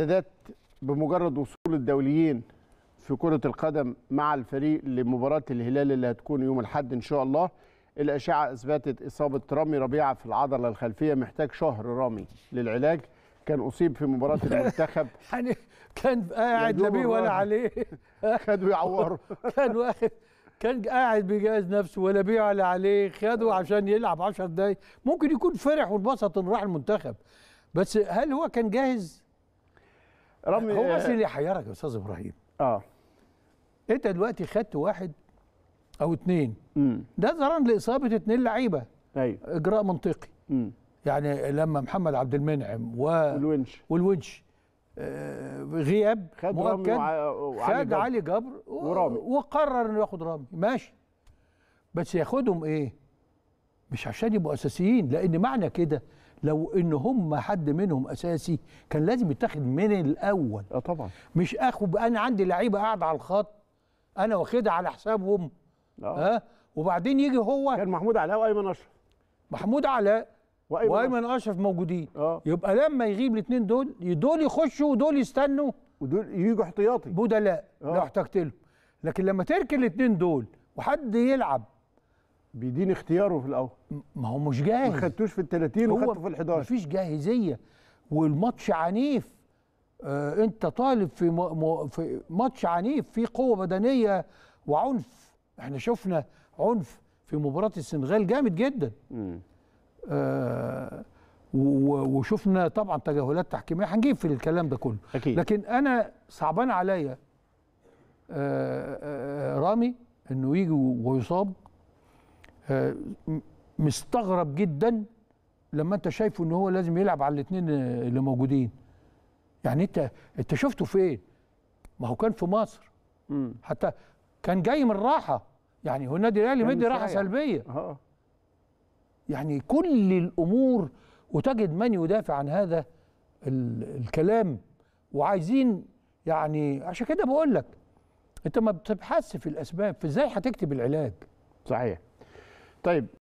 استعدادات بمجرد وصول الدوليين في كرة القدم مع الفريق لمباراة الهلال اللي هتكون يوم الحد إن شاء الله الأشعة أثبتت إصابة رامي ربيعة في العضلة الخلفية محتاج شهر رامي للعلاج كان أصيب في مباراة المنتخب يعني كان قاعد لا بيه ولا عليه خدوا يعوروا كان واخد كان قاعد بيجهز نفسه ولا بيه ولا عليه خده آه. عشان يلعب 10 دقايق ممكن يكون فرح وانبسط انه راح المنتخب بس هل هو كان جاهز؟ رامي هو بس آه، اللي حيرك يا استاذ ابراهيم اه انت دلوقتي خدت واحد او اثنين مم. ده ظهران لاصابه اثنين لعيبه ايوه اجراء منطقي مم. يعني لما محمد عبد المنعم و... والونش والونش آه، غياب خد مؤكد وع... وعلي خد جبر. علي جبر و... ورامي وقرر انه ياخد رامي ماشي بس ياخدهم ايه؟ مش عشان يبقوا اساسيين لان معنى كده لو ان هم حد منهم اساسي كان لازم يتاخد من الاول اه طبعا مش اخو انا عندي لعيبه قاعده على الخط انا واخدها على حسابهم اه, ها؟ وبعدين يجي هو كان محمود علاء وايمن اشرف محمود علاء وايمن, وأيمن اشرف موجودين أوه. يبقى لما يغيب الاثنين دول دول يخشوا ودول يستنوا ودول يجوا احتياطي بدلاء آه. لو احتجت لهم لكن لما تركن الاثنين دول وحد يلعب بيدين اختياره في الاول ما هو مش جاهز ما خدتوش في ال 30 وخدته في ال 11 مفيش جاهزيه والماتش عنيف آه انت طالب في, م... في ماتش عنيف فيه قوه بدنيه وعنف احنا شفنا عنف في مباراه السنغال جامد جدا آه وشفنا طبعا تجاهلات تحكيميه هنجيب في الكلام ده كله أكيد. لكن انا صعبان عليا آه آه, آه، رامي انه يجي ويصاب آه، مستغرب جدا لما انت شايفه ان هو لازم يلعب على الاثنين اللي موجودين يعني انت انت شفته فين ما هو كان في مصر حتى كان جاي من راحه يعني هو النادي الاهلي مدي راحه سلبيه اه يعني كل الامور وتجد من يدافع عن هذا الكلام وعايزين يعني عشان كده بقول لك انت ما بتبحثش في الاسباب في ازاي هتكتب العلاج صحيح they